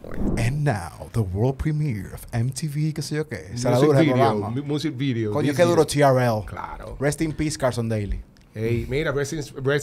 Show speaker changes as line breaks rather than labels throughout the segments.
Y ahora,
And now, the world premiere of MTV, que sé yo qué. la dura yo programa. video. Coño, qué duro TRL. Claro. Rest in peace, Carson Daly.
Hey, mira, rest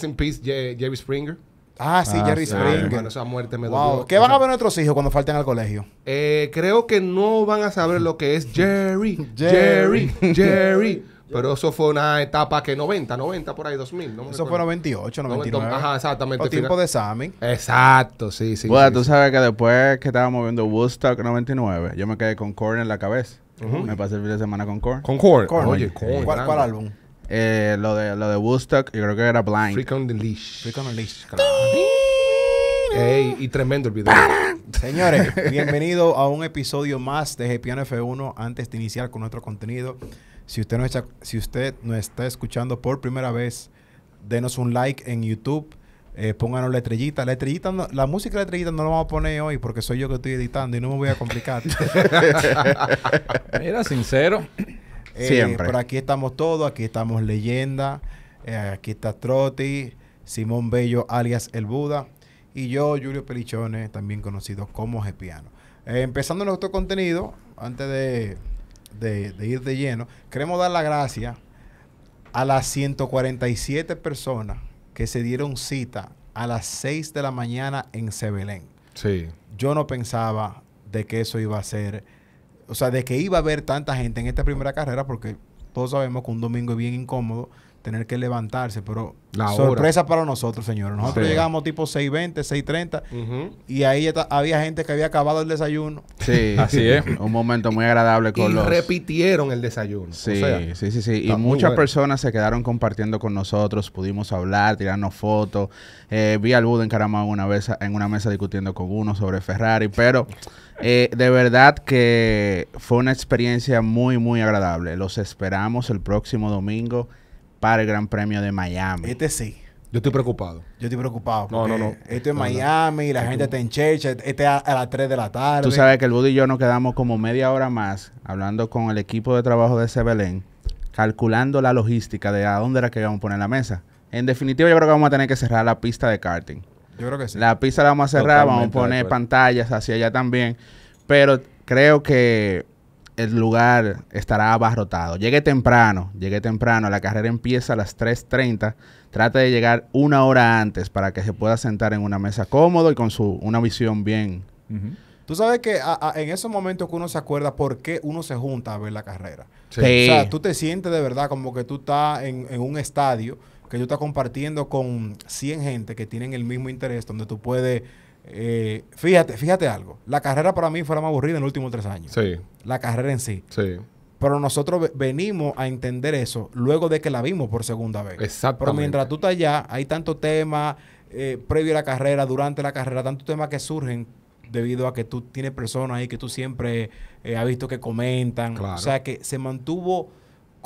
in, peace, Jerry Springer. Ah, sí, ah, Jerry Springer. Bueno, muerte me wow. ¿Qué
van a ver nuestros hijos cuando falten al colegio?
Eh, creo que no van a saber lo que es Jerry, Jerry. Jerry. Pero eso fue una etapa que 90, 90 por ahí, 2000. No eso fue fue 98, 99. Ajá, exactamente. O tiempo de examen. Exacto, sí, sí. Bueno, tú
sabes que después que estábamos viendo Woodstock 99, yo me quedé con Korn en la cabeza. Me pasé el fin de semana con Korn. ¿Con Korn? Oye, Korn. ¿Cuál, ¿Cuál, álbum? Eh, lo, de, lo de Woodstock, yo creo que era Blind. Freak on the Leash. Freak on the Leash, Ey, y tremendo el video.
Señores, bienvenidos a un episodio más de GPN F1. Antes de iniciar con nuestro contenido, si usted, no si usted nos está escuchando por primera vez, denos un like en YouTube. Eh, pónganos la estrellita. La música de la estrellita no la vamos a poner hoy porque soy yo que estoy editando y no me voy a complicar. Mira, sincero. Eh, Siempre. Por aquí estamos todos, aquí estamos Leyenda, eh, aquí está Trotti, Simón Bello, alias El Buda, y yo, Julio Pelichones, también conocido como Gepiano. empezando nuestro contenido, antes de de, ir de lleno, queremos dar la gracia a las 147 personas que se dieron cita a las 6 de la mañana en Sebelén. Sí. Yo no pensaba de que eso iba a ser, o sea, de que iba a haber tanta gente en esta primera carrera, porque todos sabemos que un domingo es bien incómodo tener que levantarse, pero la sorpresa para nosotros, señores. Nosotros llegamos tipo 6.20, 6.30 y ahí había gente que había acabado el desayuno. Sí, así
es. Un momento muy agradable con y los...
repitieron el desayuno. Sí, sí, sí, sí.
Y muchas personas se quedaron compartiendo con nosotros, pudimos hablar, tirarnos fotos. Eh, vi al Buda encaramado una vez en una mesa discutiendo con uno sobre Ferrari, pero eh, de verdad que fue una experiencia muy, muy agradable. Los esperamos el próximo domingo para el Gran Premio de Miami. Este sí. Yo estoy preocupado.
Yo estoy preocupado. No, no, no. Esto es Miami, la gente está en church, este a, las 3 de la tarde. Tú sabes
que el Buddy y yo nos quedamos como media hora más hablando con el equipo de trabajo de Sebelén, calculando la logística de a dónde era que íbamos a poner la mesa. En definitiva, yo creo que vamos a tener que cerrar la pista de karting.
Yo creo que sí. La pista la vamos a cerrar, vamos a poner
pantallas hacia allá también. Pero creo que el lugar estará abarrotado. Llegue temprano, llegue temprano. La carrera empieza a las 3.30. Trata de llegar una hora antes para que se pueda sentar en una mesa cómodo y con su, una visión bien.
Tú sabes que en esos momentos que uno se acuerda por qué uno se junta a ver la carrera. O sea, tú te sientes de verdad como que tú estás en, en un estadio que tú estás compartiendo con 100 gente que tienen el mismo interés, donde tú puedes eh, fíjate, fíjate algo. La carrera para mí fue la más aburrida en los últimos tres años. Sí. La carrera en sí. Sí. Pero nosotros venimos a entender eso luego de que la vimos por segunda vez. Exactamente. Pero mientras tú estás allá, hay tantos temas eh, previo a la carrera, durante la carrera, tantos temas que surgen debido a que tú tienes personas ahí que tú siempre eh, has visto que comentan. O sea, que se mantuvo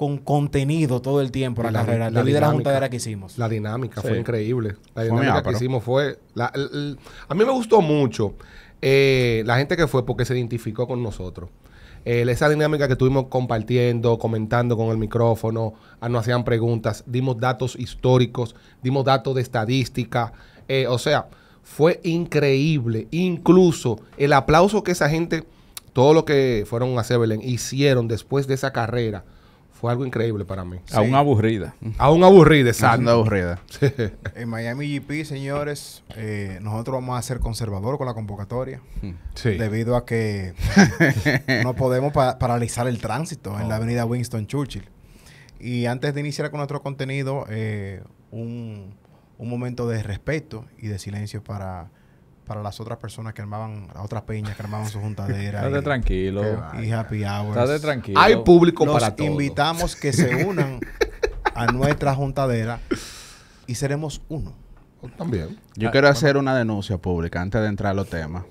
con contenido todo el tiempo la, carrera. La, vida de la juntadera que hicimos. La dinámica fue increíble. La dinámica que hicimos fue...
a mí me gustó mucho eh, la gente que fue porque se identificó con nosotros. esa dinámica que estuvimos compartiendo, comentando con el micrófono, ah, nos hacían preguntas, dimos datos históricos, dimos datos de estadística. Eh, o sea, fue increíble. Incluso el aplauso que esa gente, todo lo que fueron a Sebelen, hicieron después de esa carrera fue algo increíble para mí. Aún aburrida. Aún aburrida, exacto. Aún aburrida.
En Miami GP, señores, eh, nosotros vamos a ser conservadores con la convocatoria. Hmm. Sí. Debido a que no podemos paralizar el tránsito en la avenida Winston Churchill. Y antes de iniciar con nuestro contenido, eh, un momento de respeto y de silencio para para las otras personas que armaban, las otras peñas que armaban su juntadera. de
tranquilo.
Y happy hours. tranquilo. Hay público para todo. invitamos que se unan a nuestra juntadera y seremos uno. También. Yo ah, quiero hacer
una denuncia pública antes de entrar a los temas.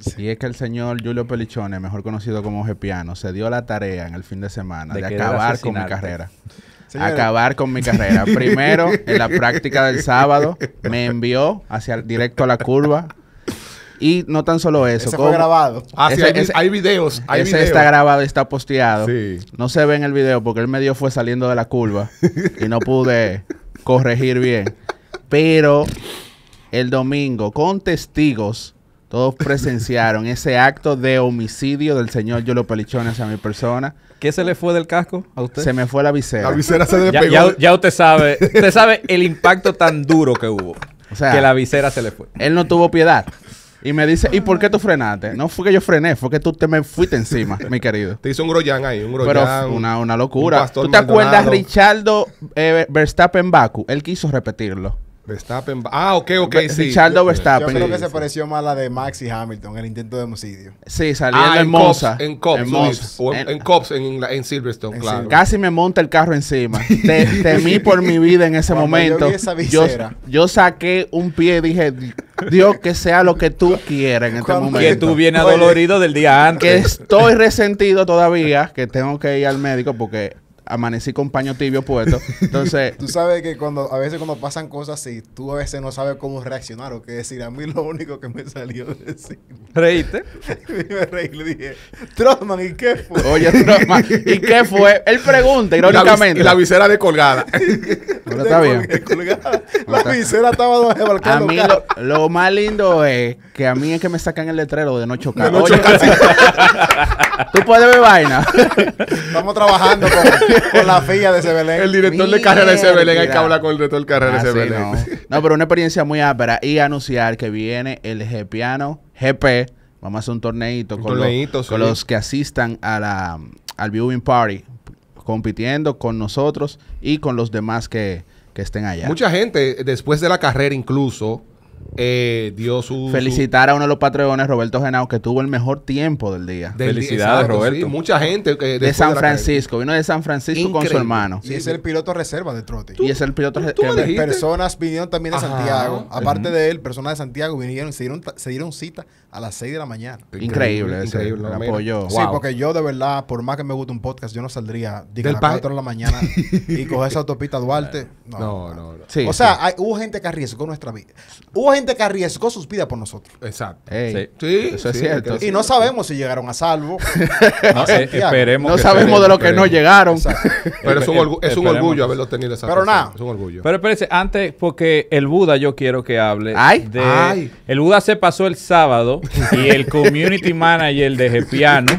Sí. Y es que el señor Julio Pelichone, mejor conocido como Gepiano, se dio la tarea en el fin de semana de, acabar con mi carrera. acabar con mi carrera. Primero, en la práctica del sábado, me envió hacia el, directo a la curva y no tan solo eso. Ese fue grabado. Ah, sí, hay, videos. ese está grabado está posteado. Sí. No se ve en el video porque él medio fue saliendo de la curva y no pude corregir bien. Pero el domingo, con testigos, todos presenciaron ese acto de homicidio del señor Yolo Pelichón
hacia mi persona. ¿Qué se le fue del casco a usted? Se me fue la visera. La visera se le pegó. Ya, usted sabe, usted sabe el impacto tan duro que hubo. O sea, que la visera se le fue.
Él no tuvo piedad. Y me dice, ¿y por qué tú frenaste? No fue que yo frené, fue que tú te me fuiste encima, mi querido.
Te hizo un grollán ahí, un grollán. Pero una, una locura. ¿Tú te acuerdas
Richardo eh, Verstappen Baku? Él quiso repetirlo. Verstappen. Ah, ok,
ok,
sí. Richardo Verstappen. Yo creo que se pareció más a la de Maxi y Hamilton, el intento de homicidio.
Sí, saliendo en, ah, en Monza.
en Cops.
En, Cops, en, Silverstone, claro. Casi
me monta el carro encima. Te, temí por mi vida en ese momento. Yo, esa yo, yo, saqué un pie y dije, Dios, que sea lo que tú quieras en este momento. Que tú vienes adolorido del día antes. Que estoy resentido todavía, que tengo que ir al médico porque amanecí con paño tibio puesto.
Entonces. tú sabes que cuando a veces cuando pasan cosas así, tú a veces no sabes cómo reaccionar o qué decir. A mí lo único que me salió de decir. ¿Reíste? me reí le dije, Trotman, ¿y qué fue? Oye, Trotman, ¿y qué fue? Él pregunta, irónicamente. La, la visera de
colgada. está bien.
La visera estaba donde A mí lo,
lo, más lindo es que a mí es que me sacan el letrero de no chocar. De no Oye, Tú puedes ver vaina.
Estamos trabajando con, la fía de Sebelén. El director de carrera de Sebelén. Hay que hablar con el director de carrera de ah, Sebelén.
no. pero una experiencia muy ápera. Y anunciar que viene el Gpiano GP. Vamos a hacer un torneito, con, los, con los que asistan a la, al viewing party. Compitiendo con nosotros y con los demás que, que estén allá. Mucha gente, después de la carrera incluso
eh, dio su... Felicitar
a uno de los patrones, Roberto Genao, que tuvo el mejor tiempo del día. Felicidades, Roberto. mucha gente. de
San Francisco.
Vino de San Francisco con su hermano. Y es
el piloto reserva de trote.
Y es el piloto reserva. Personas vinieron también de
Santiago. Aparte de él, personas de Santiago vinieron y se dieron, se dieron cita a las 6 de la mañana.
Increíble. Increíble. Sí,
porque yo de verdad, por más que me guste un podcast, yo no saldría de a las 4 de la mañana y coger esa autopista Duarte.
No, no, o sea,
hubo gente que arriesgó nuestra vida. Hubo gente que arriesgó sus vidas por nosotros. Exacto.
sí. Eso es cierto. Y no
sabemos si llegaron a salvo.
no, eh, sabemos de lo que no llegaron. Pero es un, orgullo haberlo tenido esa Pero nada. Es un orgullo. Pero espérense, antes, porque el Buda yo quiero que hable. Ay. El Buda se pasó el sábado y el community manager de Gepiano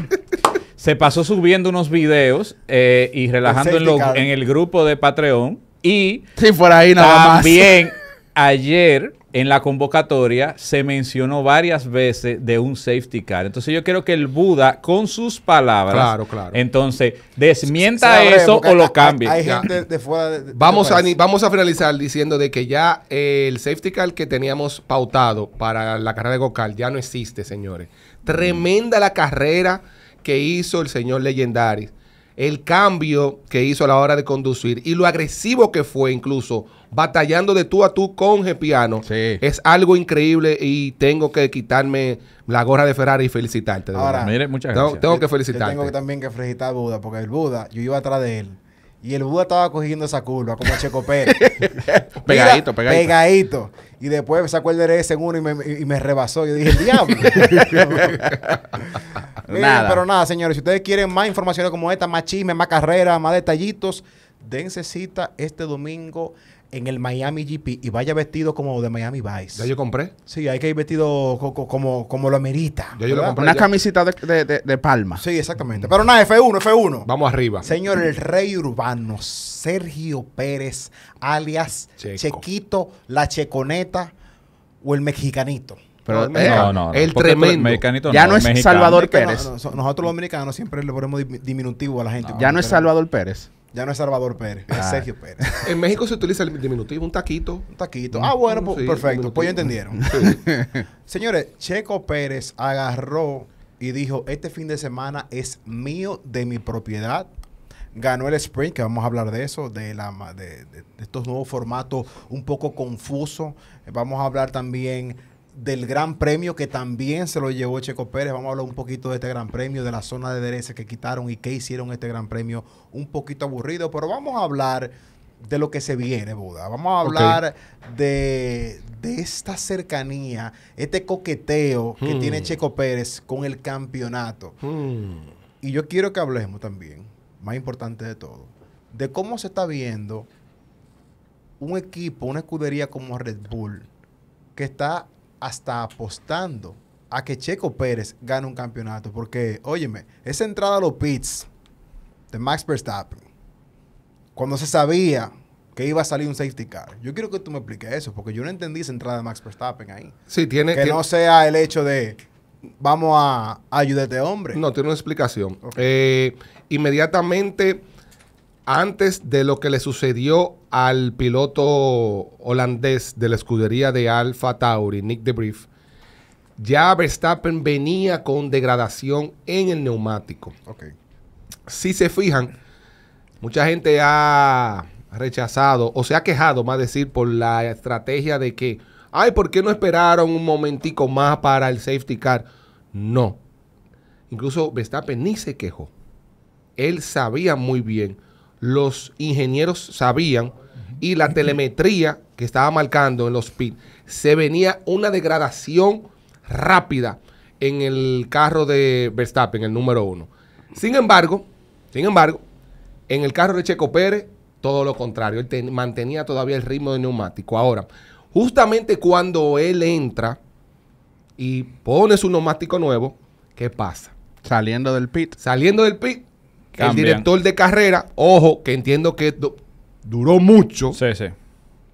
se pasó subiendo unos videos eh, y relajando en, el grupo de Patreon. Y. Sí, por ahí nada más. También ayer en la convocatoria se mencionó varias veces de un safety car. Entonces yo quiero que el Buda, con sus palabras, claro, entonces desmienta eso o lo cambie. Hay, gente
de fuera vamos, a,
vamos a finalizar diciendo de que ya el safety car que teníamos pautado para la carrera de Gokal ya no existe, señores. Tremenda la carrera que hizo el señor Legendary el cambio que hizo a la hora de conducir y lo agresivo que fue incluso batallando de tú a tú con Gepiano es algo increíble y tengo que quitarme la gorra de Ferrari y felicitarte. De Ahora, mire,
muchas gracias. Tengo,
que felicitarte. Yo tengo
también que felicitar a Buda porque el Buda, yo iba atrás de él y el Buda estaba cogiendo esa curva, como Checo Pérez. pegadito, pegadito. Pegadito. Y después sacó el ese en uno y me, rebasó. Yo dije, diablo. pero nada, señores, si ustedes quieren más informaciones como esta, más chisme más carrera más detallitos, dense cita este domingo en el Miami GP y vaya vestido como de Miami Vice. Ya yo compré. Sí, hay que ir vestido como, como lo amerita. yo lo compré. Una camisita de, de, de, palma. Sí, exactamente. Pero nada, F1, F1. Vamos arriba. Señor, el rey urbano, Sergio Pérez, alias Chequito, la Checoneta o el Mexicanito. Pero eh, el, tremendo. ya no, es Salvador Pérez. nosotros los dominicanos siempre le ponemos diminutivo a la gente. ya no es Salvador Pérez. Ya no es Salvador Pérez, es ah. Sergio Pérez. En México se utiliza el diminutivo, un taquito. Un taquito. Ah, bueno, pues, perfecto. Pues ya entendieron. Señores, Checo Pérez agarró y dijo, este fin de semana es mío, de mi propiedad. Ganó el sprint, que vamos a hablar de eso, de, la, de estos nuevos formatos un poco confusos. Vamos a hablar también del Gran Premio que también se lo llevó Checo Pérez. Vamos a hablar un poquito de este Gran Premio, de la zona de derecha que quitaron y qué hicieron este Gran Premio. Un poquito aburrido, pero vamos a hablar de lo que se viene, Buda. Vamos a hablar de, esta cercanía, este coqueteo que hmm. tiene Checo Pérez con el campeonato.
Hmm.
Y yo quiero que hablemos también, más importante de todo, de cómo se está viendo un equipo, una escudería como Red Bull, que está hasta apostando a que Checo Pérez gane un campeonato. Porque, óyeme, esa entrada a los pits de Max Verstappen, cuando se sabía que iba a salir un safety car. Yo quiero que tú me expliques eso, porque yo no entendí esa entrada de Max Verstappen ahí. Sí, tiene... Que no sea el hecho de, vamos a, ayudarte, hombre. No, tiene una
explicación. Eh, inmediatamente, antes de lo que le sucedió al piloto holandés de la escudería de Alfa Tauri, Nick Debrief, ya Verstappen venía con degradación en el neumático. Si se fijan, mucha gente ha rechazado o se ha quejado, más decir, por la estrategia de que, ay, ¿por qué no esperaron un momentico más para el safety car? No. Incluso Verstappen ni se quejó. Él sabía muy bien los ingenieros sabían y la telemetría que estaba marcando en los pits, se venía una degradación rápida en el carro de Verstappen, el número uno. Sin embargo, sin embargo, en el carro de Checo Pérez, todo lo contrario, él mantenía todavía el ritmo de neumático. Ahora, justamente cuando él entra y pone su neumático nuevo, ¿qué pasa? Saliendo del pit. Saliendo del pit, el director de carrera, ojo, que entiendo que duró mucho. Sí, sí.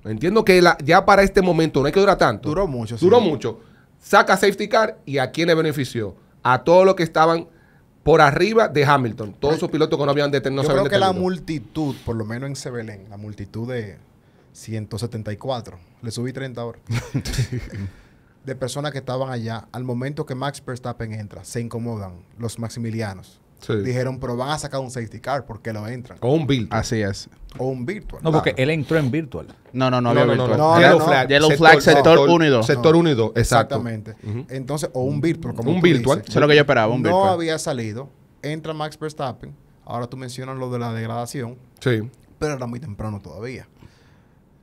Entiendo que ya para este momento no hay que durar tanto. Duró mucho. Duró mucho. Saca safety car y a quién le benefició. A todos los que estaban por arriba de Hamilton. Todos sus esos pilotos que no habían detenido. Yo creo que la
multitud, por lo menos en Sebelén, la multitud de 174, le subí 30 horas, de personas que estaban allá, al momento que Max Verstappen entra, se incomodan los maximilianos dijeron, pero van a sacar un safety car porque lo entran.
O un virtual. Así es.
O un virtual.
No, porque él entró en virtual. No, no, no no, No, Yellow, Flag, sector unido Sector unido Exactamente. Entonces, o un virtual. Como un virtual. Eso es lo que yo esperaba, un virtual. No
había salido. Entra Max Verstappen. Ahora tú mencionas lo de la degradación. Sí. Pero era muy temprano todavía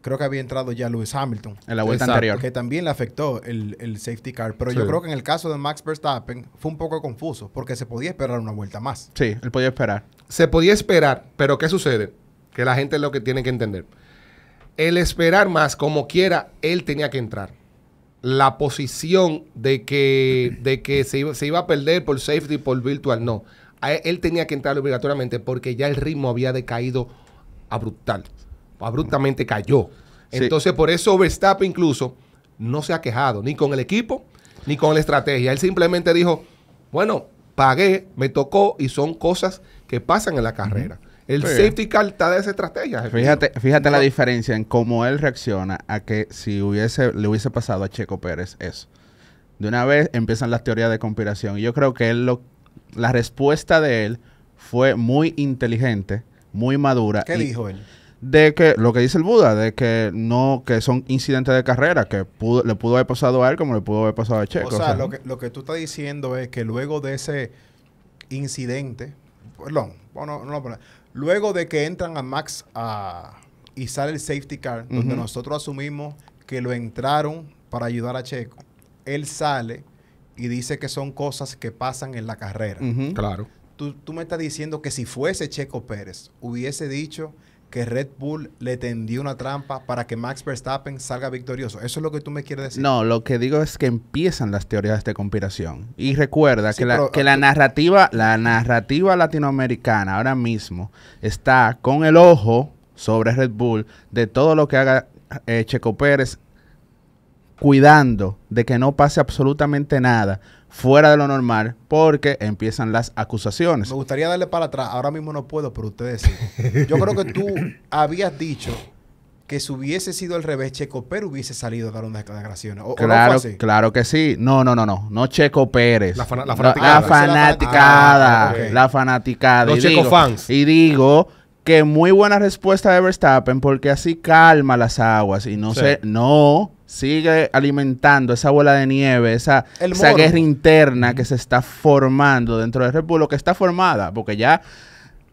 creo que había entrado ya Lewis Hamilton. En la vuelta anterior. Que también le afectó el, safety car. Pero yo creo que en el caso de Max Verstappen fue un poco confuso porque se podía esperar una vuelta más.
Sí, él podía esperar. Se podía esperar, pero ¿qué sucede?
Que la gente es lo que tiene que
entender. El esperar más, como quiera, él tenía que entrar. La posición de que, de que se, iba, a perder por safety, por virtual, no. él, él tenía que entrar obligatoriamente porque ya el ritmo había decaído a brutal abruptamente cayó. Entonces, por eso Verstappen incluso no se ha quejado, ni con el equipo, ni con la estrategia. Él simplemente dijo, bueno, pagué, me tocó
y son cosas que pasan en la carrera. El safety
car está de esa estrategia. Fíjate, fíjate la ah.
diferencia en cómo él reacciona a que si hubiese, le hubiese pasado a Checo Pérez eso. De una vez empiezan las teorías de conspiración. Y Yo creo que la respuesta de él fue muy inteligente, muy madura. ¿Qué dijo él? de que lo que dice el Buda, de que no, que son incidentes de carrera, que le pudo haber pasado a él como le pudo haber pasado a Checo. O sea, lo,
que, lo que tú estás diciendo es que luego de ese incidente, perdón, luego de que entran a Max y sale el safety car, donde nosotros asumimos que lo entraron para ayudar a Checo, él sale y dice que son cosas que pasan en la carrera. Claro. Tú, tú me estás diciendo que si fuese Checo Pérez, hubiese dicho que Red Bull le tendió una trampa para que Max Verstappen salga victorioso. ¿Eso es lo que tú me quieres decir? No,
lo que digo es que empiezan las teorías de conspiración. Y recuerda que, la, que la, eh, narrativa, la narrativa latinoamericana ahora mismo está con el ojo sobre Red Bull de todo lo que haga eh, Checo Pérez cuidando de que no pase absolutamente nada fuera de lo normal porque empiezan las acusaciones.
Me gustaría darle para atrás, ahora mismo no puedo, pero ustedes sí. Yo creo que tú habías dicho que si hubiese sido al revés, Checo Pérez hubiese salido a dar unas declaraciones. claro,
claro que sí. No, no, no, no. No Checo Pérez. La, fanaticada. La fanaticada. Ah, Los Checo fans. Y digo que muy buena respuesta de Verstappen porque así calma las aguas y no sé, se... No sigue alimentando esa bola de nieve, esa, guerra interna que se está formando dentro de Red Bull, Lo que está formada, porque ya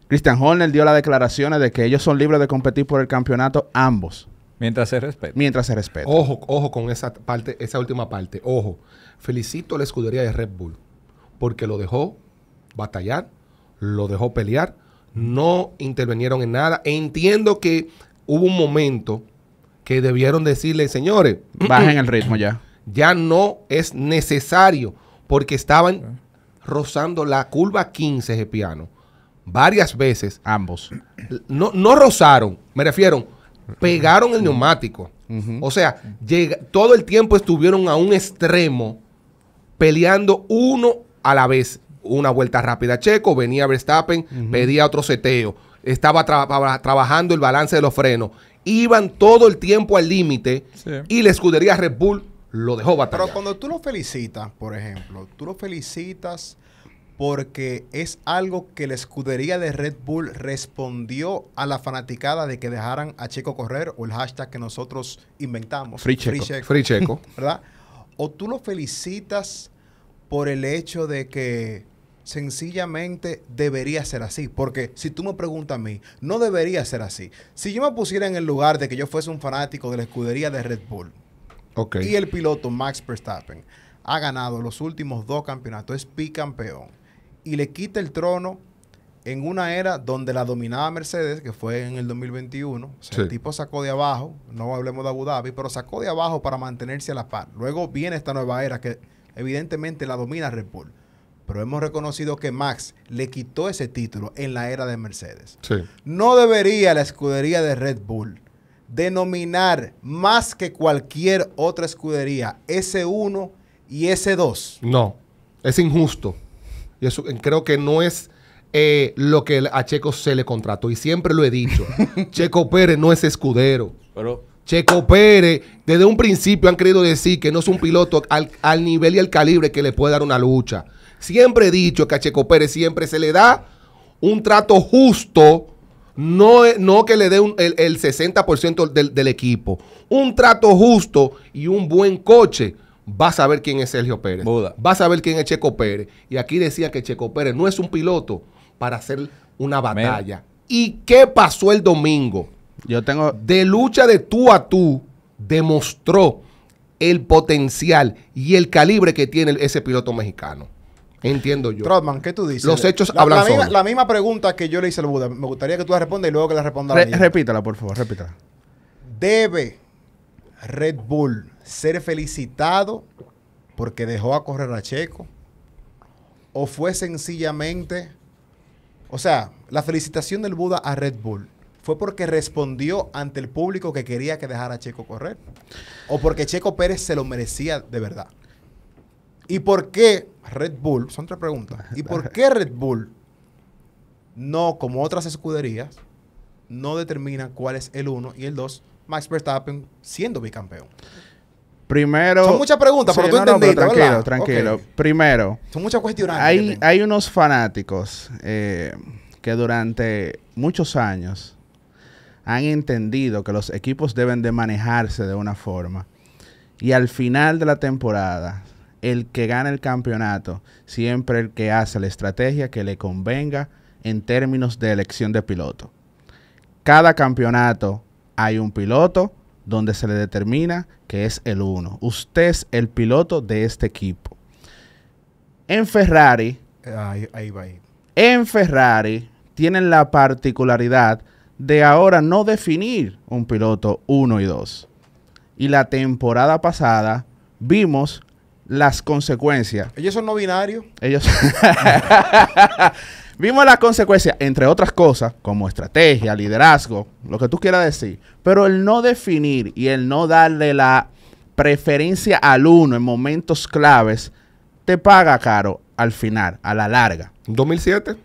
Christian Horner dio las declaraciones de que ellos son libres de competir por el campeonato ambos. Mientras se respete Mientras se respete Ojo,
ojo con esa parte, esa última parte. Ojo, felicito a la escudería de Red Bull porque lo dejó batallar, lo dejó pelear, no intervinieron en nada. entiendo que hubo un momento que debieron decirle, señores, bajen el ritmo ya. Ya no es necesario, porque estaban rozando la curva 15, Piano. varias veces. Ambos. No, no rozaron, me refiero, pegaron el mm. neumático. O sea, llega, todo el tiempo estuvieron a un extremo peleando uno a la vez. Una vuelta rápida Checo, venía Verstappen, pedía otro seteo, estaba trabajando el balance de los frenos iban todo el tiempo al límite y la escudería Red Bull lo dejó batallar. Pero
cuando tú lo felicitas, por ejemplo, tú lo felicitas porque es algo que la escudería de Red Bull respondió a la fanaticada de que dejaran a Checo correr o el hashtag que nosotros inventamos. Free Checo. Free Checo. ¿Verdad? O tú lo felicitas por el hecho de que sencillamente debería ser así. Porque si tú me preguntas a mí, no debería ser así. Si yo me pusiera en el lugar de que yo fuese un fanático de la escudería de Red Bull y el piloto Max Verstappen ha ganado los últimos dos campeonatos, es campeón, y le quita el trono en una era donde la dominaba Mercedes, que fue en el 2021, el tipo sacó de abajo, no hablemos de Abu Dhabi, pero sacó de abajo para mantenerse a la par. Luego viene esta nueva era que evidentemente la domina Red Bull pero hemos reconocido que Max le quitó ese título en la era de Mercedes. Sí. No debería la escudería de Red Bull denominar más que cualquier otra escudería S1 y S2.
No, es injusto. Y eso creo que no es eh, lo que a Checo se le contrató. Y siempre lo he dicho. Checo Pérez no es escudero. Pero, Checo Pérez, desde un principio han querido decir que no es un piloto al nivel y al calibre que le puede dar una lucha. Siempre he dicho que a Checo Pérez siempre se le da un trato justo, no, no que le dé el, 60% del, del, equipo. Un trato justo y un buen coche. Vas a ver quién es Sergio Pérez. va Vas a ver quién es Checo Pérez. Y aquí decía que Checo Pérez no es un piloto para hacer una batalla. ¿Y qué pasó el domingo? Yo tengo. De lucha de tú a tú, demostró el potencial y el calibre que tiene ese piloto mexicano. Entiendo yo.
Trotman, ¿qué tú dices? Los hechos la, la misma, pregunta que yo le hice al Buda. Me gustaría que tú la respondas y luego que la responda Re,
Repítala, por favor, repítala.
¿Debe Red Bull ser felicitado porque dejó a correr a Checo? ¿O fue sencillamente... O sea, la felicitación del Buda a Red Bull fue porque respondió ante el público que quería que dejara a Checo correr. O porque Checo Pérez se lo merecía de verdad. ¿Y por qué Red Bull? Son tres preguntas. ¿Y por qué Red Bull no, como otras escuderías, no determina cuál es el 1 y el 2, Max Verstappen siendo bicampeón?
Primero. Son muchas preguntas, pero tú entendiste, tranquilo, tranquilo. Primero.
Son muchas cuestiones. Hay,
unos fanáticos eh, que durante muchos años han entendido que los equipos deben de manejarse de una forma. Y al final de la temporada el que gana el campeonato, siempre el que hace la estrategia que le convenga en términos de elección de piloto. Cada campeonato hay un piloto donde se le determina que es el uno. Usted es el piloto de este equipo. En Ferrari, En Ferrari tienen la particularidad de ahora no definir un piloto 1 y 2. Y la temporada pasada vimos las consecuencias.
Ellos son no binarios.
Ellos. Vimos las consecuencias, entre otras cosas, como estrategia, liderazgo, lo que tú quieras decir. Pero el no definir y el no darle la preferencia al uno en momentos claves te paga caro al final, a la larga. ¿2007?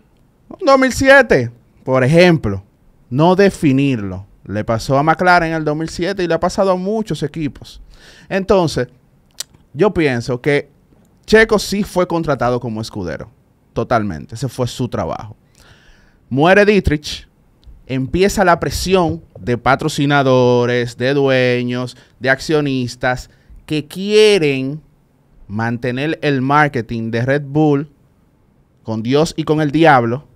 2007, por ejemplo. No definirlo. Le pasó a McLaren en el 2007 y le ha pasado a muchos equipos. Entonces, yo pienso que Checo sí fue contratado como escudero. Totalmente. Ese fue su trabajo. Muere Dietrich. Empieza la presión de patrocinadores, de dueños, de accionistas que quieren mantener el marketing de Red Bull con Dios y con el diablo.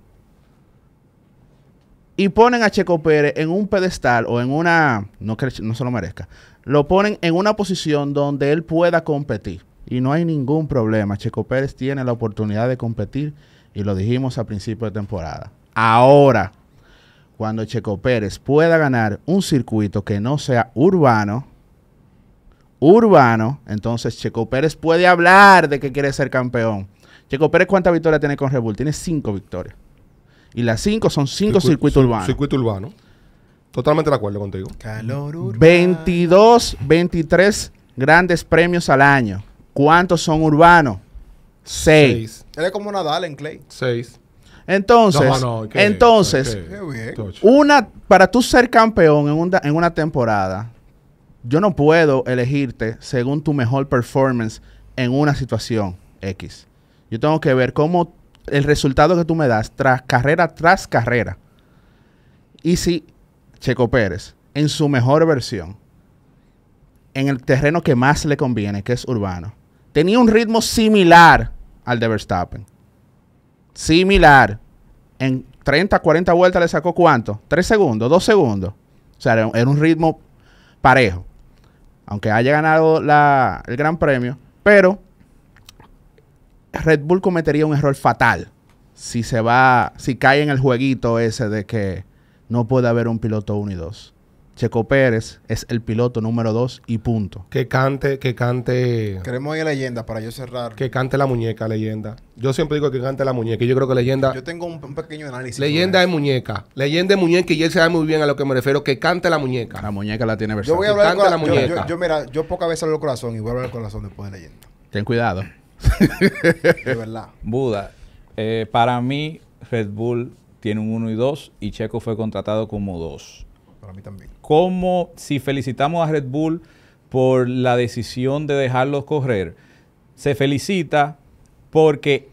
Y ponen a Checo Pérez en un pedestal o en una. No, no se lo merezca lo ponen en una posición donde él pueda competir. Y no hay ningún problema. Checo Pérez tiene la oportunidad de competir y lo dijimos a principio de temporada. Ahora, cuando Checo Pérez pueda ganar un circuito que no sea urbano, urbano, entonces Checo Pérez puede hablar de que quiere ser campeón. Checo Pérez, ¿cuántas victorias tiene con Red Bull? Tiene cinco victorias. Y las cinco son cinco circuitos urbanos. Circuito urbano. Totalmente de acuerdo contigo. 22, 23 grandes premios al año. ¿Cuántos son urbanos? Seis.
Él es como Nadal en Clay. Seis.
Entonces, entonces una para tú ser campeón en en una temporada, yo no puedo elegirte según tu mejor performance en una situación X. Yo tengo que ver cómo el resultado que tú me das tras carrera tras carrera. Y si Checo Pérez en su mejor versión, en el terreno que más le conviene, que es urbano, tenía un ritmo similar al de Verstappen. Similar. En 30, 40 vueltas le sacó cuánto? 3 segundos, 2 segundos. O sea, era un ritmo parejo. Aunque haya ganado la, el Gran Premio. Pero Red Bull cometería un error fatal si se va, si cae en el jueguito ese de que no puede haber un piloto 1 y 2. Checo Pérez es el piloto número 2 y punto. Que cante, que cante.
Queremos ir a leyenda para yo cerrar.
Que cante la muñeca, leyenda. Yo siempre digo que cante la muñeca. yo creo que leyenda. Yo
tengo un, pequeño análisis.
Leyenda de muñeca. Leyenda de muñeca y él sabe muy bien a lo que me refiero. Que cante la muñeca.
La muñeca la tiene
versión. Yo voy a hablar la muñeca. Yo,
mira, yo pocas veces hablo el corazón y voy a hablar corazón después de leyenda.
Ten cuidado. de verdad. Buda, eh, para mí, Red Bull tiene un 1 y 2 y Checo fue contratado como 2. Para mí también. Como si felicitamos a Red Bull por la decisión de dejarlos correr, se felicita porque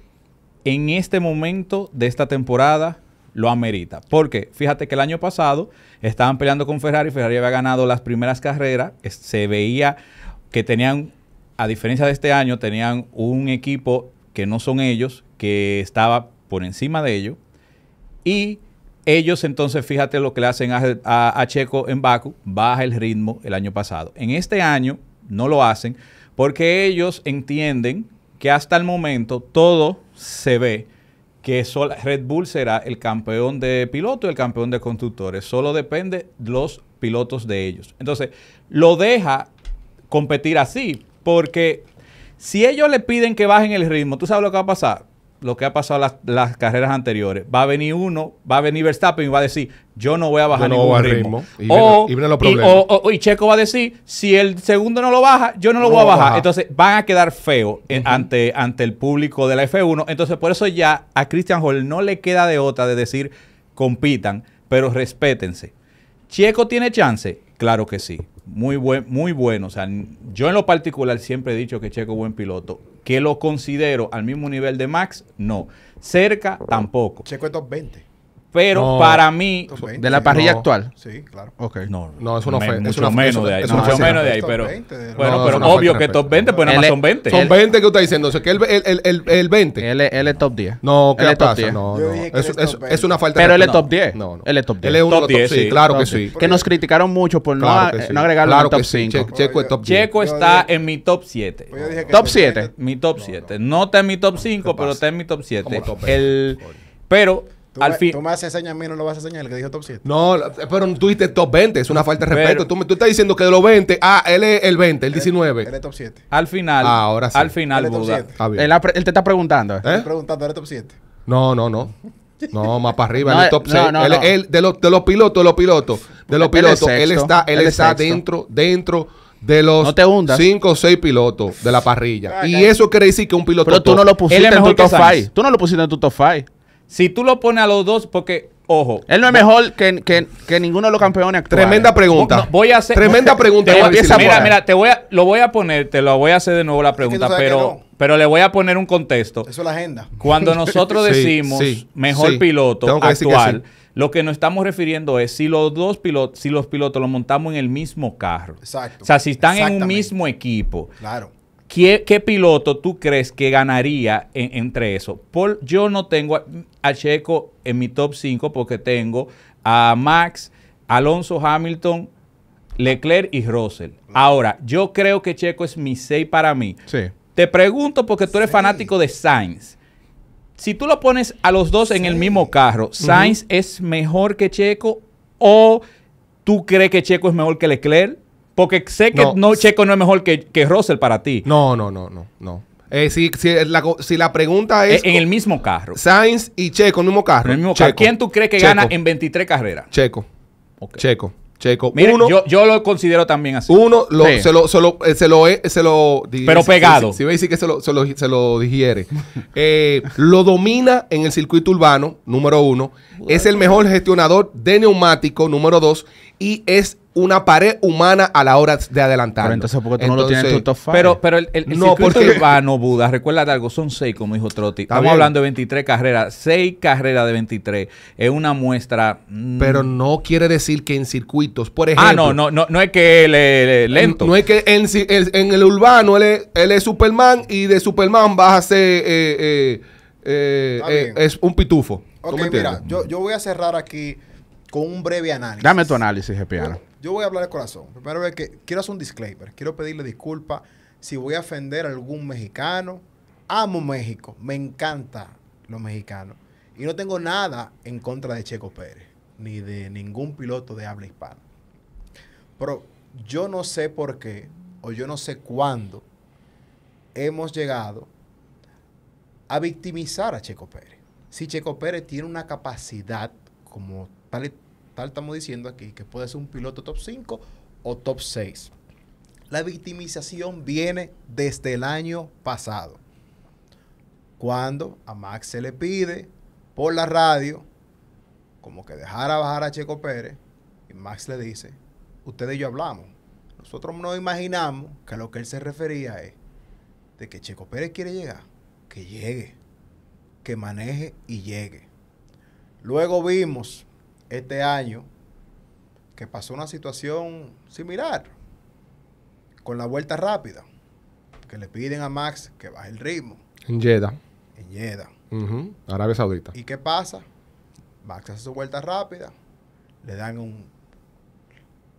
en este momento de esta temporada lo amerita. Porque fíjate que el año pasado estaban peleando con Ferrari, Ferrari había ganado las primeras carreras, se veía que tenían, a diferencia de este año, tenían un equipo que no son ellos, que estaba por encima de ellos, y ellos entonces, fíjate lo que le hacen a, Checo en Baku, baja el ritmo el año pasado. En este año no lo hacen porque ellos entienden que hasta el momento todo se ve que Red Bull será el campeón de piloto y el campeón de constructores. Solo depende los pilotos de ellos. Entonces, lo deja competir así porque si ellos le piden que bajen el ritmo, ¿tú sabes lo que va a pasar? lo que ha pasado las, las carreras anteriores. Va a venir uno, va a venir Verstappen y va a decir, yo no voy a bajar ningún ritmo. Y o, y, Checo va a decir, si el segundo no lo baja, yo no lo voy a bajar. Entonces van a quedar feos eh, ante, ante el público de la F1. Entonces por eso ya a Christian Hall no le queda de otra de decir, compitan, pero respétense. ¿Checo tiene chance? Claro que sí. Muy, buen, muy bueno. O sea, yo en lo particular siempre he dicho que Checo es buen piloto que lo considero al mismo nivel de Max, no. Cerca tampoco. 20. Pero para mí, de la parrilla actual. Sí, claro. Okay. No, no,
es una ofensa. es una, menos de ahí. Es mucho menos de ahí, pero. bueno, pero obvio que top 20, pues nada más son 20. Son 20 que usted está diciendo. O sea, que el, el, el, 20. Él es top 10. No, ¿qué pasa? No, Es, es, una falta Pero él es top 10. No, no. Él es top 10. Él es uno top 10. Sí, claro que sí.
Que nos criticaron mucho por no agregarlo al top 5. Checo es top 10. Checo está
en mi top 7. Top 7. Mi top 7. No está en mi top 5, pero está en mi top 7. Pero Tú, al fin... tú
me haces señas a mí, no lo vas a enseñar, el que dijo top 7.
No, pero tú dijiste top
20, es una falta de respeto. tú, estás diciendo que de los 20, ah, él es el 20, el 19. Él
es top 7. Al final, ah, ahora sí. al final, él, Buda, top
él, él, te está preguntando. ¿eh? Te ¿Eh? está
preguntando, ¿eres top 7?
No, no, no. No, más para arriba, no, el top 6. él, de, los, pilotos, de los pilotos, de los pilotos, él, él está, él, está dentro, dentro de los 5 o 6 pilotos de la parrilla.
y eso quiere decir que un piloto. Pero tú no lo pusiste en tu top 5. Tú no lo pusiste en tu top 5. Si tú lo pones a los dos, porque, ojo. Él no es mejor que, ninguno de los campeones actuales. Tremenda pregunta.
voy a hacer. Tremenda pregunta. mira, mira,
te voy a, lo voy a poner, te lo voy a hacer de nuevo la pregunta, pero, pero le voy a poner un contexto. Eso es la agenda. Cuando nosotros decimos mejor piloto actual, lo que nos estamos refiriendo es si los dos pilotos, si los pilotos los montamos en el mismo carro. Exacto. O sea, si están en un mismo equipo. Claro. ¿Qué, piloto tú crees que ganaría entre eso? yo no tengo a Checo en mi top 5 porque tengo a Max, Alonso Hamilton, Leclerc y Russell. Ahora, yo creo que Checo es mi 6 para mí. Sí. Te pregunto porque tú eres fanático de Sainz. Si tú lo pones a los dos en el mismo carro, ¿Sainz es mejor que Checo o tú crees que Checo es mejor que Leclerc? Porque sé que no, Checo no es mejor que, que Russell para ti. No, no, no, no,
no. Eh, si, si, la, si, la, pregunta es... Eh, en el mismo carro. Sainz y Checo, el mismo carro. El mismo Carro. ¿Quién tú crees que gana en
23 carreras?
Checo. Checo. Checo. Mira, uno,
yo, yo, lo considero también así. Uno se lo, se lo, eh, se lo, se lo Pero pegado. Si
veis que se lo, se lo, se lo digiere. lo domina en el circuito urbano, número uno. Es el mejor gestionador de neumático, número dos, y es una pared humana a la hora de adelantar. Pero entonces, ¿por qué tú no lo tienes tu top Pero, pero el, no, urbano,
Buda, recuerda algo, son seis, como dijo Trotti. Estamos hablando de 23 carreras. Seis carreras de 23 es una muestra... Mm. Pero no quiere decir que en circuitos, por ejemplo... Ah, no,
no, no, no es que él es lento. No es que en, el urbano él es, Superman y de Superman vas a ser... Eh, eh, eh, es un pitufo. Ok, mira,
yo, voy a cerrar aquí con un breve análisis.
Dame tu análisis,
Gepiano. Yo, voy a hablar de corazón. Primero que quiero hacer un disclaimer. Quiero pedirle disculpas si voy a ofender a algún mexicano. Amo México. Me encanta los mexicanos. Y no tengo nada en contra de Checo Pérez, ni de ningún piloto de habla hispana. Pero yo no sé por qué, o yo no sé cuándo, hemos llegado a victimizar a Checo Pérez si Checo Pérez tiene una capacidad, como tal, tal estamos diciendo aquí, que puede ser un piloto top 5 o top 6. La victimización viene desde el año pasado, cuando a Max se le pide por la radio como que dejara bajar a Checo Pérez y Max le dice, ustedes y yo hablamos. Nosotros nos imaginamos que a lo que él se refería es de que Checo Pérez quiere llegar, que llegue que maneje y llegue. Luego vimos este año que pasó una situación similar con la vuelta rápida, que le piden a Max que baje el ritmo. En Jeddah. En Jeddah.
Arabia Saudita.
¿Y qué pasa? Max hace su vuelta rápida, le dan un,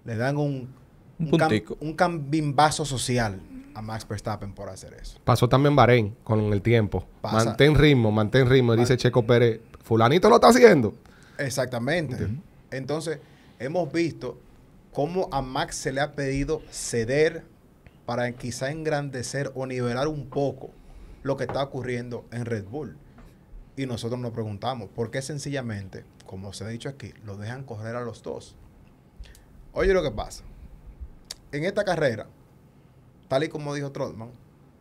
le dan un, un, un, cambimbazo social a Max Verstappen por hacer eso.
Pasó también Bahrein con el tiempo. Mantén ritmo, mantén ritmo. dice Checo Pérez, fulanito lo está haciendo.
Exactamente. Entonces, hemos visto cómo a Max se le ha pedido ceder para quizá engrandecer o nivelar un poco lo que está ocurriendo en Red Bull. Y nosotros nos preguntamos, ¿por qué sencillamente, como se ha dicho aquí, lo dejan correr a los dos? Oye lo que pasa. En esta carrera, tal y como dijo Trotman,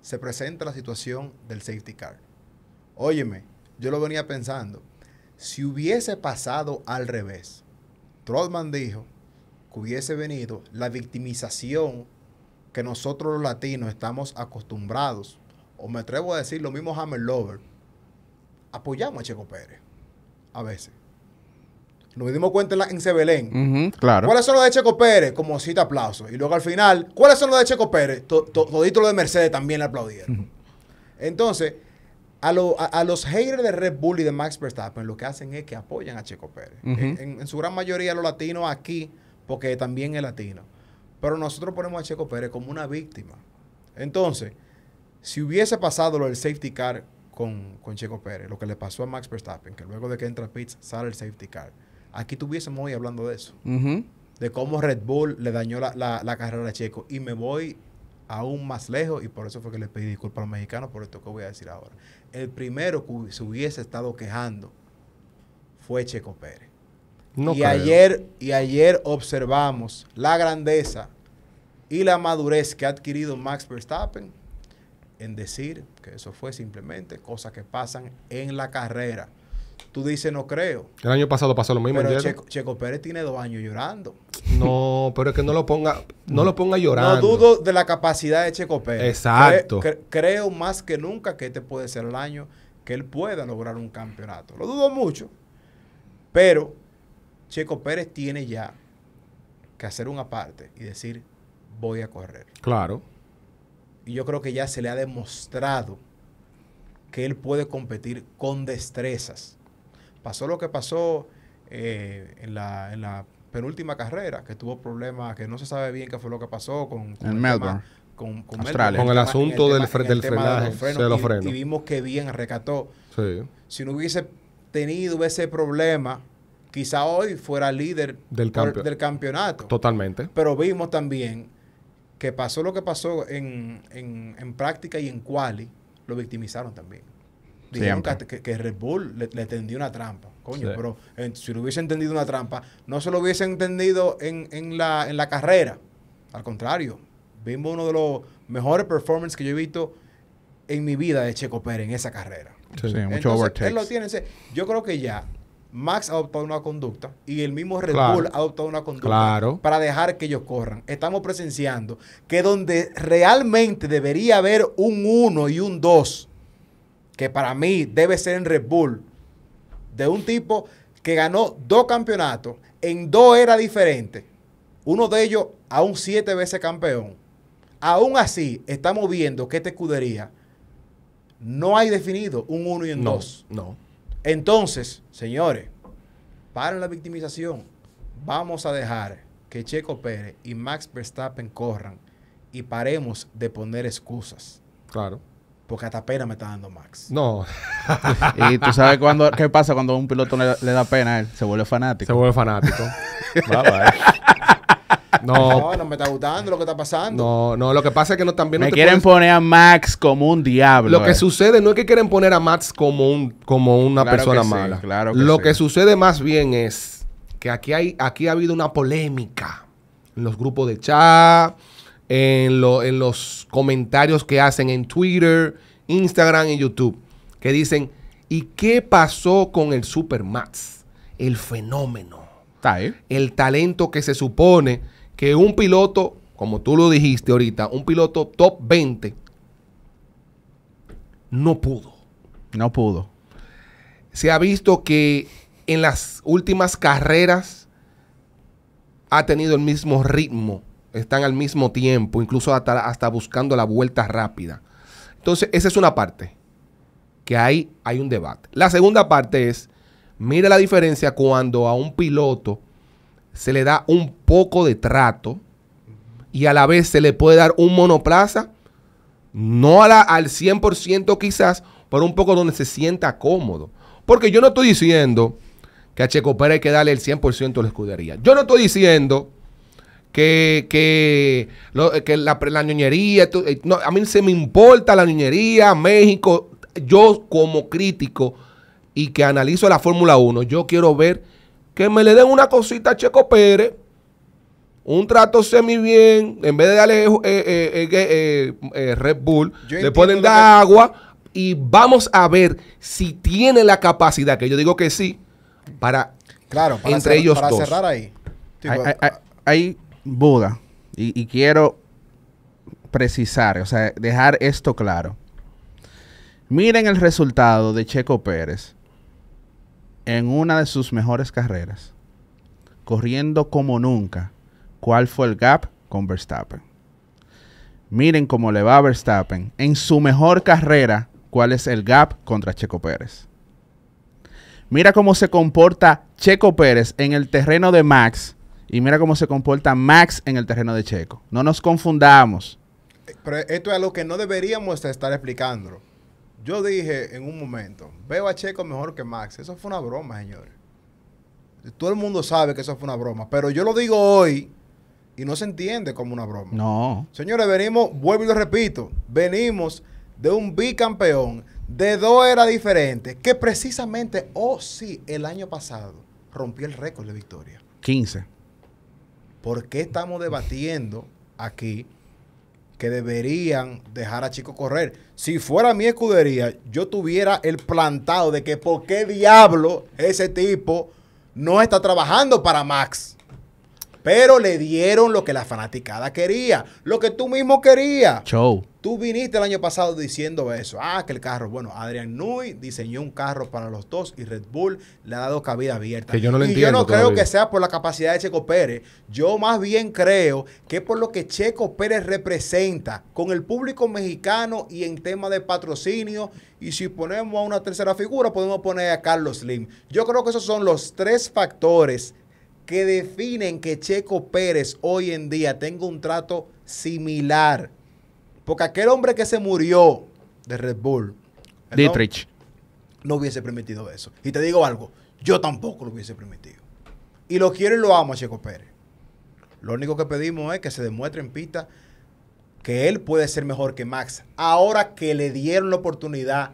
se presenta la situación del safety car. Óyeme, yo lo venía pensando. Si hubiese pasado al revés, Trotman dijo que hubiese venido la victimización que nosotros los latinos estamos acostumbrados, o me atrevo a decir lo mismo Hammer Lover, apoyamos a Checo Pérez a veces. Nos dimos cuenta en, la, Sebelén. ¿Cuáles son los de Checo Pérez? Como cita aplauso. Y luego al final, ¿cuáles son los de Checo Pérez? todito lo de Mercedes también le aplaudieron. Entonces, a, los haters de Red Bull y de Max Verstappen lo que hacen es que apoyan a Checo Pérez. en, su gran mayoría los latinos aquí, porque también es latino. Pero nosotros ponemos a Checo Pérez como una víctima. Entonces, si hubiese pasado lo del safety car con, con Checo Pérez, lo que le pasó a Max Verstappen, que luego de que entra Pitts sale el safety car aquí tuviésemos hoy hablando de eso. De cómo Red Bull le dañó la, carrera a Checo. Y me voy aún más lejos y por eso fue que le pedí disculpas a los mexicanos por esto que voy a decir ahora. El primero que se hubiese estado quejando fue Checo Pérez. y, ayer, y ayer observamos la grandeza y la madurez que ha adquirido Max Verstappen en decir que eso fue simplemente cosas que pasan en la carrera tú dices, no creo.
El año pasado pasó lo mismo. Pero
Checo, Pérez tiene dos años llorando.
No, pero es que no lo ponga, no lo ponga llorando. No dudo
de la capacidad de Checo Pérez. Exacto. creo más que nunca que este puede ser el año que él pueda lograr un campeonato. Lo dudo mucho, pero Checo Pérez tiene ya que hacer una parte y decir, voy a correr. Claro. Y yo creo que ya se le ha demostrado que él puede competir con destrezas Pasó lo que pasó eh, en, la, penúltima carrera, que tuvo problemas, que no se sabe bien qué fue lo que pasó con, con Melbourne. con, el, asunto del, del freno. y, vimos que bien recató. Si no hubiese tenido ese problema, quizá hoy fuera líder del, del campeonato.
Totalmente.
Pero vimos también que pasó lo que pasó en, en práctica y en quali, lo victimizaron también dijeron que, Red Bull le, tendió una trampa. Coño, pero eh, si lo hubiese entendido una trampa, no se lo hubiese entendido en, la, carrera. Al contrario, vimos uno de los mejores performances que yo he visto en mi vida de Checo Pérez en esa carrera.
Sí,
Él lo
tiene. Yo creo que ya Max ha adoptado una conducta y el mismo Red Bull ha adoptado una conducta para dejar que ellos corran. Estamos presenciando que donde realmente debería haber un 1 y un 2 que para mí debe ser en Red Bull, de un tipo que ganó dos campeonatos en dos eras diferentes, uno de ellos a un siete veces campeón. Aún así, estamos viendo que esta escudería no hay definido un uno y un dos. No. Entonces, señores, paren la victimización. Vamos a dejar que Checo Pérez y Max Verstappen corran y paremos de poner excusas. Claro. Porque hasta pena me está dando Max.
No. y tú sabes cuando, qué pasa cuando a un piloto le, da pena, él se vuelve fanático. Se vuelve fanático. No. no,
no me está gustando lo que está pasando. No,
no, lo que pasa es que no también... Me quieren poner a Max como un
diablo. Lo eh. que sucede no es que quieren poner a Max como, un, como una persona mala. claro lo que sucede más bien es que aquí, hay, aquí ha habido una polémica en los grupos de chat en, los comentarios que hacen en Twitter, Instagram y YouTube, que dicen, ¿y qué pasó con el Supermax? El fenómeno. El talento que se supone que un piloto, como tú lo dijiste ahorita, un piloto top 20, no pudo. No pudo. Se ha visto que en las últimas carreras ha tenido el mismo ritmo están al mismo tiempo, incluso hasta, hasta buscando la vuelta rápida. Entonces, esa es una parte, que hay, hay un debate. La segunda parte es, mira la diferencia cuando a un piloto se le da un poco de trato y a la vez se le puede dar un monoplaza, no al 100% quizás, pero un poco donde se sienta cómodo. Porque yo no estoy diciendo que a Checo Pérez hay que darle el 100% a la escudería. Yo no estoy diciendo que, la, la eh, a mí se me importa la niñería, México. Yo como crítico y que analizo la Fórmula 1, yo quiero ver que me le den una cosita a Checo Pérez un trato semi bien, en vez de darle eh, eh, Red Bull, le ponen de agua y vamos a ver si tiene la capacidad, que yo digo que sí,
para,
claro, para entre ellos para cerrar
ahí. Buda, y, quiero precisar, o sea, dejar esto claro. Miren el resultado de Checo Pérez en una de sus mejores carreras, corriendo como nunca. ¿Cuál fue el gap con Verstappen? Miren cómo le va a Verstappen en su mejor carrera, cuál es el gap contra Checo Pérez. Mira cómo se comporta Checo Pérez en el terreno de Max y mira cómo se comporta Max en el terreno de Checo. No nos confundamos.
Pero esto es algo que no deberíamos estar explicando. Yo dije en un momento, veo a Checo mejor que Max. Eso fue una broma, señores. Todo el mundo sabe que eso fue una broma. Pero yo lo digo hoy y no se entiende como una broma. No. Señores, venimos, vuelvo y lo repito, venimos de un bicampeón de dos era diferente. que precisamente, oh sí, el año pasado rompió el récord de victoria. 15. ¿Por qué estamos debatiendo aquí que deberían dejar a Chico correr? Si fuera mi escudería, yo tuviera el plantado de que por qué diablo ese tipo no está trabajando para Max. Pero le dieron lo que la fanaticada quería, lo que tú mismo querías. Show. Tú viniste el año pasado diciendo eso. Ah, que el carro. Bueno, Adrián Nui diseñó un carro para los dos y Red Bull le ha dado cabida abierta. yo no lo y entiendo. Yo no creo que sea por la capacidad de Checo Pérez. Yo más bien creo que por lo que Checo Pérez representa con el público mexicano y en tema de patrocinio. Y si ponemos a una tercera figura, podemos poner a Carlos Slim. Yo creo que esos son los tres factores que definen que Checo Pérez hoy en día tenga un trato similar. Porque aquel hombre que se murió de Red Bull, Dietrich, no hubiese permitido eso. Y te digo algo, yo tampoco lo hubiese permitido. Y lo quiero y lo amo a Checo Pérez. Lo único que pedimos es que se demuestre en pista que él puede ser mejor que Max. Ahora que le dieron la oportunidad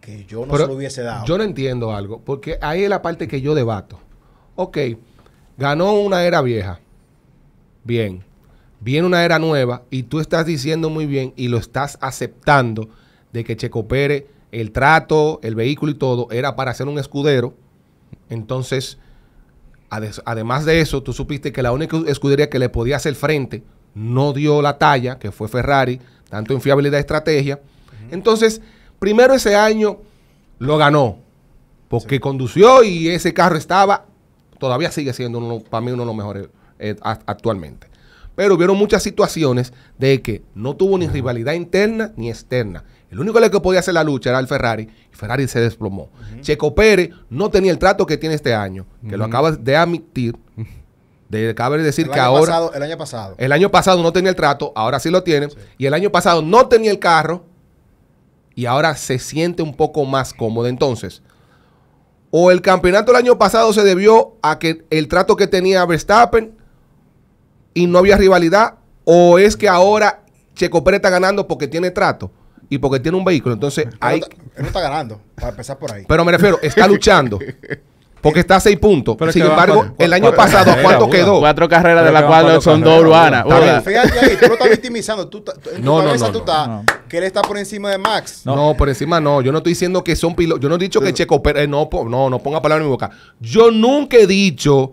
que yo no se lo hubiese dado.
Yo no entiendo algo, porque ahí es la parte que yo debato. Ok ganó una era vieja. Bien. Viene una era nueva y tú estás diciendo muy bien y lo estás aceptando de que Checo Pérez, el trato, el vehículo y todo, era para ser un escudero. Entonces, además de eso, tú supiste que la única escudería que le podía hacer frente no dio la talla, que fue Ferrari, tanto en fiabilidad estrategia. Entonces, primero ese año lo ganó, porque condució y ese carro estaba todavía sigue siendo uno, para mí uno de los mejores eh, actualmente. Pero hubo muchas situaciones de que no tuvo ni rivalidad interna ni externa. El único que podía hacer la lucha era el Ferrari y Ferrari se desplomó. Checo Pérez no tenía el trato que tiene este año, que lo acabas de admitir. De, decir que ahora.
el año pasado. El
año pasado no tenía el trato, ahora sí lo tiene. Y el año pasado no tenía el carro y ahora se siente un poco más cómodo. Entonces, o el campeonato del año pasado se debió a que el trato que tenía Verstappen y no había rivalidad, o es que ahora Checo Pérez está ganando porque tiene trato y porque tiene un vehículo. Entonces, ahí
no está ganando, para empezar por ahí. Pero me refiero, está luchando.
Porque está a seis puntos. Sin embargo, el año pasado, ¿cuánto quedó? Cuatro carreras de las cuales son dos urbanas.
Fíjate ahí, tú lo estás victimizando. no, no, que él está por encima de Max.
No, por encima no. Yo no estoy diciendo que son pilotos. Yo no he dicho que Checo Pérez. Eh, no, no, no ponga palabra en mi boca. Yo nunca he dicho,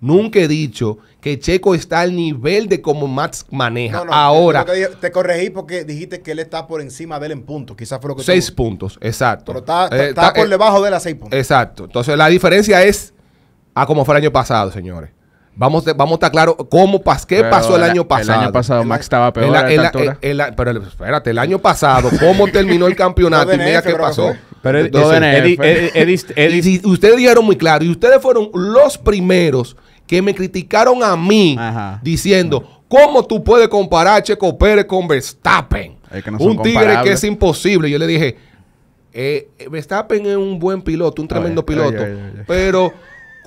nunca he dicho que Checo está al nivel de cómo Max maneja. Ahora.
Te, corregí porque dijiste que él está por encima de él en puntos. Quizás fue lo que. Seis
puntos, exacto.
Pero está, eh, por eh, debajo de a seis
puntos. Exacto. Entonces la diferencia es a como fue el año pasado, señores. Vamos, vamos a estar claros cómo, pasó, qué pasó el, año pasado. El año pasado
Max estaba peor.
pero espérate, el año pasado, cómo terminó el campeonato y mira qué pasó. Pero ustedes dijeron muy claro, y ustedes fueron los primeros que me criticaron a mí diciendo, ¿cómo tú puedes comparar a Checo Pérez con Verstappen?
un tigre que es
imposible. Yo le dije, eh, Verstappen es un buen piloto, un tremendo piloto, pero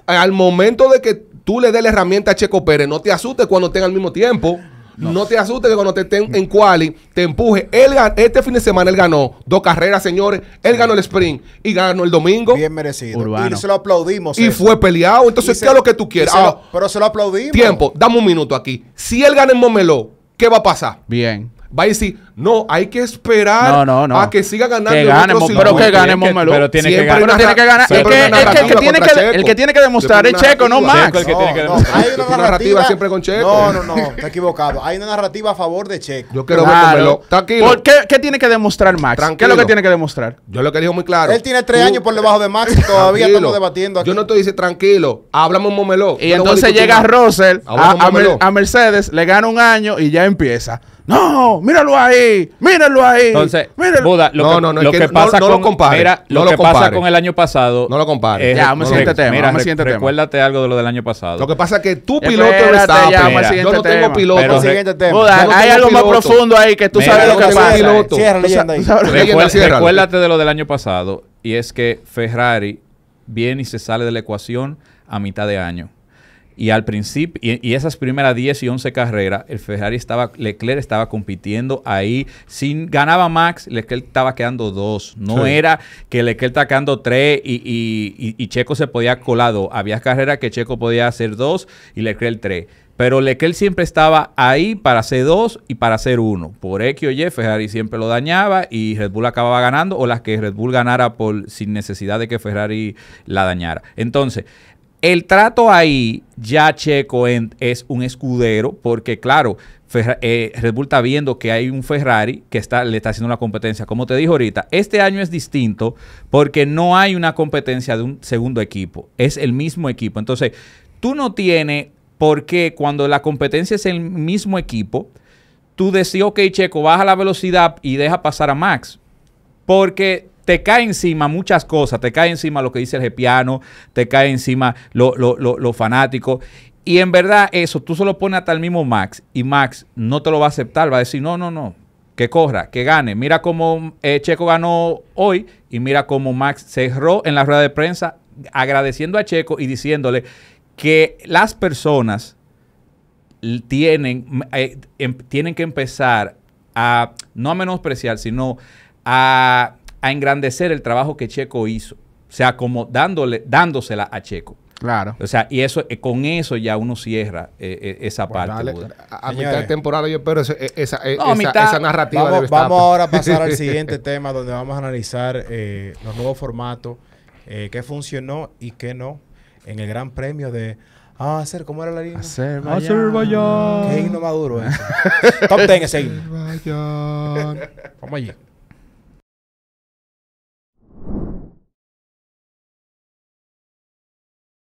al momento de que tú le des la herramienta a Checo Pérez, no te asustes cuando estén al mismo tiempo. No. te asustes que cuando te estén en quali, te empuje. este fin de semana él ganó dos carreras, señores. Él ganó el sprint y ganó el domingo. Bien merecido. Y se lo aplaudimos. Y fue peleado. Entonces, ¿qué es lo que tú quieres? Ah, pero
se lo aplaudimos. Tiempo,
dame un minuto aquí. Si él gana en Momeló, ¿qué va a pasar? Bien va a decir, no, hay que esperar a que siga
ganando. Que pero que gane Momeló. pero tiene que, ganar. tiene que ganar. el, que tiene que demostrar es Checo, no Max. el que
tiene que hay una narrativa siempre con Checo. No, no, no, está equivocado. Hay una narrativa a favor de Checo. Yo quiero verlo.
Tranquilo. qué, tiene que demostrar Max? Tranquilo. ¿Qué es lo que tiene que demostrar? Yo lo que digo muy claro. Él tiene
tres años por debajo de Max y todavía estamos debatiendo aquí. Yo no te dice
tranquilo,
háblame un momeló. Y entonces llega Russell a
Mercedes, le gana un año y ya empieza. No, míralo ahí, míralo ahí. Entonces,
Buda, lo no, que, no, no, lo que, pasa con, compare, lo, con el año pasado. No lo compares. ya, vamos al siguiente tema. Recuérdate algo de lo del año pasado. Lo que pasa es que tu
piloto está. Yo no tengo piloto. Buda, hay algo más profundo ahí que tú sabes lo que pasa. Cierra leyenda ahí. Recuérdate
de lo del año pasado y es que Ferrari viene y se sale de la ecuación a mitad de año. Y al principio, y, esas primeras 10 y 11 carreras, el Ferrari estaba, Leclerc estaba compitiendo ahí. Sin ganaba Max, Leclerc estaba quedando dos. No era que Leclerc estaba quedando tres y, Checo se podía colado. Había carreras que Checo podía hacer dos y Leclerc tres. Pero Leclerc siempre estaba ahí para hacer dos y para hacer uno. Por X o Y, Ferrari siempre lo dañaba y Red Bull acababa ganando o las que Red Bull ganara por, sin necesidad de que Ferrari la dañara. Entonces, el trato ahí, ya Checo es un escudero, porque claro, resulta eh, Red Bull está viendo que hay un Ferrari que está, le está haciendo la competencia. Como te dijo ahorita, este año es distinto porque no hay una competencia de un segundo equipo, es el mismo equipo. Entonces, tú no tienes por qué cuando la competencia es el mismo equipo, tú decís, ok, Checo, baja la velocidad y deja pasar a Max. Porque te cae encima muchas cosas, te cae encima lo que dice el gepiano, te cae encima los lo, lo, fanáticos. Y en verdad eso, tú solo lo pones hasta el mismo Max y Max no te lo va a aceptar, va a decir, no, no, no, que corra, que gane. Mira cómo eh, Checo ganó hoy y mira cómo Max cerró en la rueda de prensa agradeciendo a Checo y diciéndole que las personas tienen, eh, em, tienen que empezar a no a menospreciar, sino a a engrandecer el trabajo que Checo hizo. O sea, como dándole, dándosela a Checo. Claro. O sea, y eso, eh, con eso ya uno cierra eh, eh, esa pues parte. a, mitad
de temporada yo espero esa, narrativa. Vamos, ahora a pasar al siguiente tema
donde vamos a analizar los nuevos formatos, qué funcionó y qué no en el Gran Premio de Ah, hacer, ¿cómo era la línea? Azerbaiyán. Azerbaiyán. Qué himno maduro eh.
Top 10 ese himno. Vamos allí.